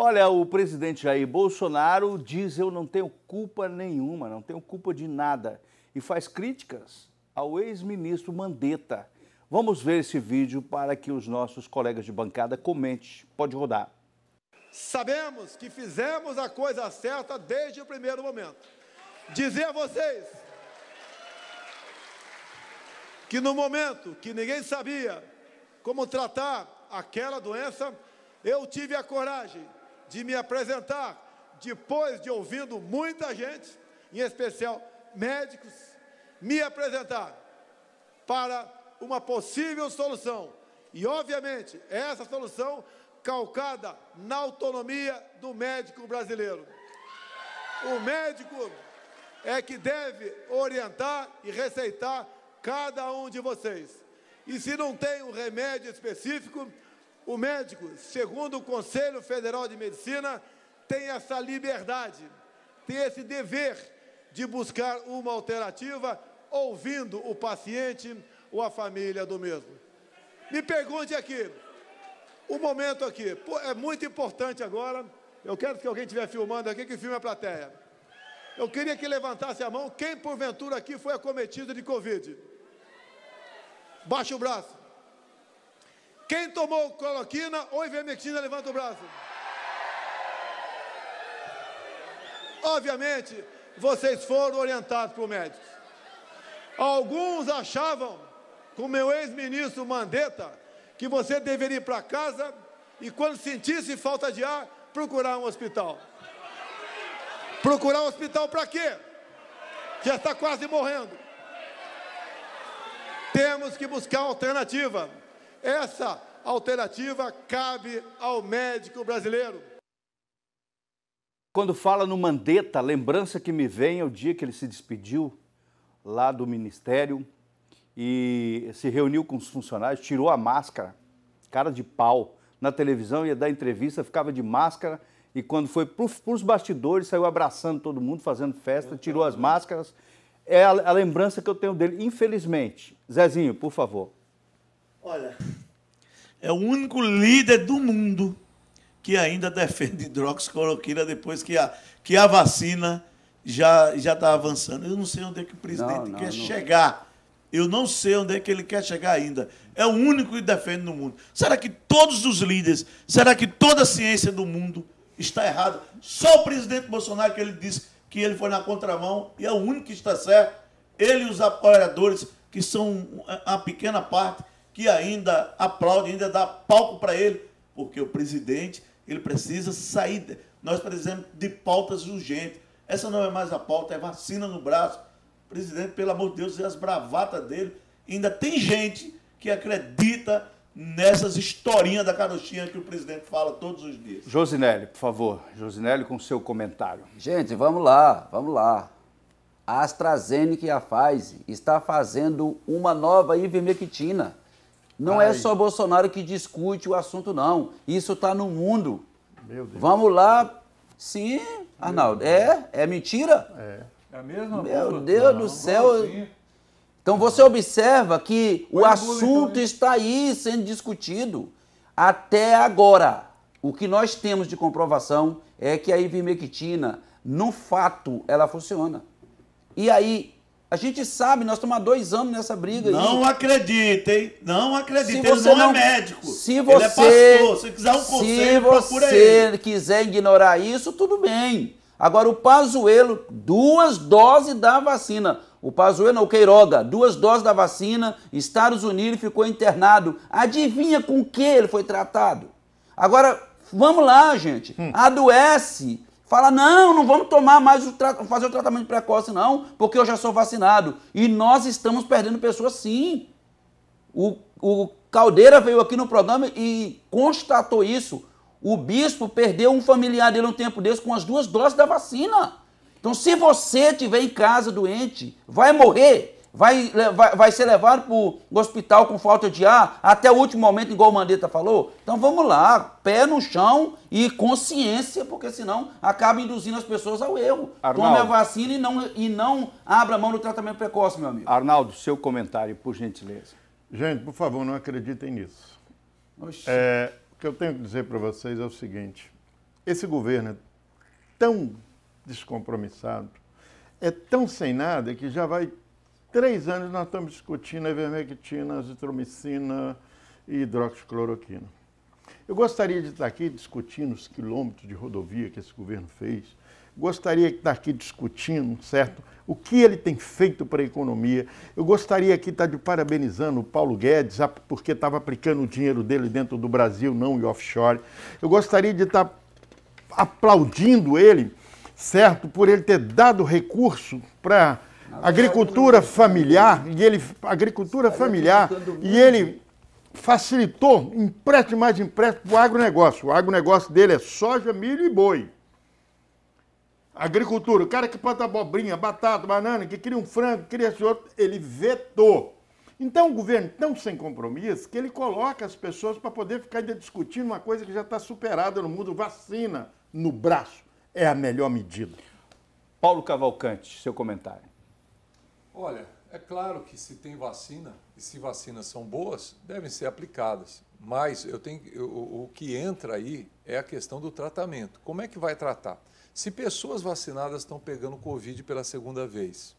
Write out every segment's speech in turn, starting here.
Olha, o presidente Jair Bolsonaro diz eu não tenho culpa nenhuma, não tenho culpa de nada e faz críticas ao ex-ministro Mandetta. Vamos ver esse vídeo para que os nossos colegas de bancada comente. Pode rodar. Sabemos que fizemos a coisa certa desde o primeiro momento. Dizer a vocês que no momento que ninguém sabia como tratar aquela doença, eu tive a coragem de me apresentar, depois de ouvindo muita gente, em especial médicos, me apresentar para uma possível solução. E, obviamente, essa solução calcada na autonomia do médico brasileiro. O médico é que deve orientar e receitar cada um de vocês. E se não tem um remédio específico, o médico, segundo o Conselho Federal de Medicina, tem essa liberdade, tem esse dever de buscar uma alternativa, ouvindo o paciente ou a família do mesmo. Me pergunte aqui, o um momento aqui, é muito importante agora, eu quero que alguém estiver filmando aqui, que filme a plateia. Eu queria que levantasse a mão, quem porventura aqui foi acometido de Covid? Baixa o braço. Quem tomou cloroquina ou ivermectina, levanta o braço. Obviamente, vocês foram orientados por médicos. Alguns achavam, como meu ex-ministro Mandetta, que você deveria ir para casa e, quando sentisse falta de ar, procurar um hospital. Procurar um hospital para quê? Já está quase morrendo. Temos que buscar alternativa. Essa alternativa cabe ao médico brasileiro. Quando fala no Mandetta, a lembrança que me vem é o dia que ele se despediu lá do ministério e se reuniu com os funcionários, tirou a máscara, cara de pau. Na televisão ia dar entrevista, ficava de máscara e quando foi para os bastidores, saiu abraçando todo mundo, fazendo festa, tirou as máscaras. É a, a lembrança que eu tenho dele, infelizmente. Zezinho, por favor. Olha, é o único líder do mundo que ainda defende hidroxicloroquina depois que a, que a vacina já está avançando. Eu não sei onde é que o presidente não, não, quer não. chegar. Eu não sei onde é que ele quer chegar ainda. É o único que defende no mundo. Será que todos os líderes, será que toda a ciência do mundo está errada? Só o presidente Bolsonaro que ele disse que ele foi na contramão e é o único que está certo. Ele e os apoiadores, que são a pequena parte que ainda aplaude, ainda dá palco para ele, porque o presidente ele precisa sair. Nós precisamos de pautas urgentes. Essa não é mais a pauta, é vacina no braço. presidente, pelo amor de Deus, e as bravatas dele. Ainda tem gente que acredita nessas historinhas da carochinha que o presidente fala todos os dias. Josinelli, por favor. Josinelli, com seu comentário. Gente, vamos lá, vamos lá. A AstraZeneca e a Pfizer está fazendo uma nova ivermectina não é Ai. é só Bolsonaro que discute o assunto, não. Isso está no mundo. Meu Deus. Vamos lá. Sim, Arnaldo. É? É mentira? É. É mesmo? Meu coisa? Deus não, do céu. Então você observa que Foi o então, assunto está aí sendo discutido até agora. O que nós temos de comprovação é que a ivermectina, no fato, ela funciona. E aí, a gente sabe, nós estamos há dois anos nessa briga. Não aí. acredita, hein? Não acredita. Ele não, não, é médico. Se você, ele é pastor. Se quiser um conselho, Se você quiser ignorar isso, tudo bem. Agora, o Pazuelo, duas doses da vacina. O Pazuelo, o Queiroga, duas doses da vacina, Estados Unidos, ficou internado. Adivinha com que ele foi tratado? Agora, vamos lá, gente. Hum. Adoece Fala, não, não vamos tomar mais o fazer o tratamento precoce, não, porque eu já sou vacinado. E nós estamos perdendo pessoas sim. O, o Caldeira veio aqui no programa e constatou isso. O bispo perdeu um familiar dele um tempo desse com as duas doses da vacina. Então, se você estiver em casa doente, vai morrer vai, vai, vai ser levado para o hospital com falta de ar até o último momento, igual o Mandetta falou? Então vamos lá, pé no chão e consciência, porque senão acaba induzindo as pessoas ao erro. Arnaldo, Tome a vacina e não, e não abra mão do tratamento precoce, meu amigo. Arnaldo, seu comentário, por gentileza. Gente, por favor, não acreditem nisso. É, o que eu tenho que dizer para vocês é o seguinte: esse governo é tão descompromissado, é tão sem nada que já vai três anos nós estamos discutindo ivermectina, azitromicina e hidroxicloroquina. Eu gostaria de estar aqui discutindo os quilômetros de rodovia que esse governo fez, gostaria de estar aqui discutindo, certo? O que ele tem feito para a economia. Eu gostaria aqui de estar de parabenizando o Paulo Guedes, ah, porque estava aplicando o dinheiro dele dentro do Brasil, não e offshore. Eu gostaria de estar aplaudindo ele, certo? Por ele ter dado recurso para agricultura familiar e ele agricultura familiar e ele facilitou empréstimo mais empréstimo para o agronegócio. O agronegócio dele é soja, milho e boi. Agricultura, o cara que planta abobrinha, batata, banana, que cria um frango, cria esse outro, ele vetou. Então, o governo tão sem compromisso que ele coloca as pessoas para poder ficar ainda discutindo uma coisa que já está superada no mundo, vacina no braço. É a melhor medida. Paulo Cavalcante, seu comentário. Olha, é claro que se tem vacina, e se vacinas são boas, devem ser aplicadas. Mas eu tenho, eu, o que entra aí é a questão do tratamento. Como é que vai tratar? Se pessoas vacinadas estão pegando Covid pela segunda vez,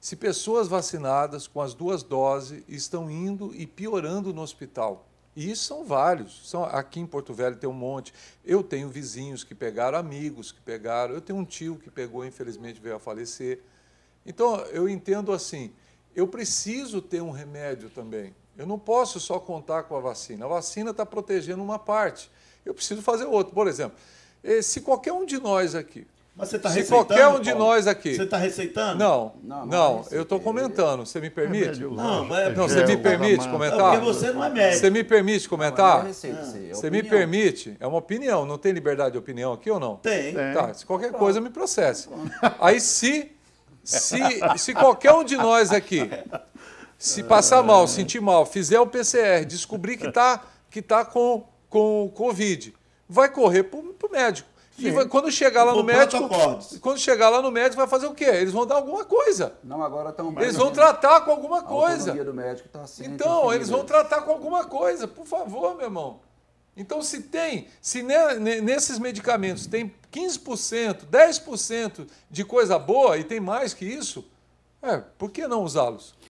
se pessoas vacinadas com as duas doses estão indo e piorando no hospital, e isso são vários. São, aqui em Porto Velho tem um monte. Eu tenho vizinhos que pegaram, amigos que pegaram. Eu tenho um tio que pegou, infelizmente veio a falecer. Então, eu entendo assim, eu preciso ter um remédio também. Eu não posso só contar com a vacina. A vacina está protegendo uma parte. Eu preciso fazer outra. Por exemplo, eh, se qualquer um de nós aqui. Mas você está receitando? Se qualquer um de Paulo, nós aqui. Você está receitando? Não, não, não, não é eu estou comentando. Você me é permite? Não, mas... É não você me permite comentar? Não, porque você não é médico. Você me permite comentar? Não, não receita, você me permite? É uma opinião. Não tem liberdade de opinião aqui ou não? Tem. tem. Tá, se qualquer coisa me processe. Aí se se, se qualquer um de nós aqui se passar mal, sentir mal, fizer o PCR, descobrir que está que tá com, com Covid, vai correr para o médico. Sim. E vai, quando chegar lá no médico, quando chegar lá no médico vai fazer o quê? Eles vão dar alguma coisa. Não agora estão. Eles vão tratar com alguma coisa. A do médico tá assim, então eles vão tratar com alguma coisa, por favor, meu irmão. Então, se tem, se nesses medicamentos tem 15%, 10% de coisa boa e tem mais que isso, é, por que não usá-los?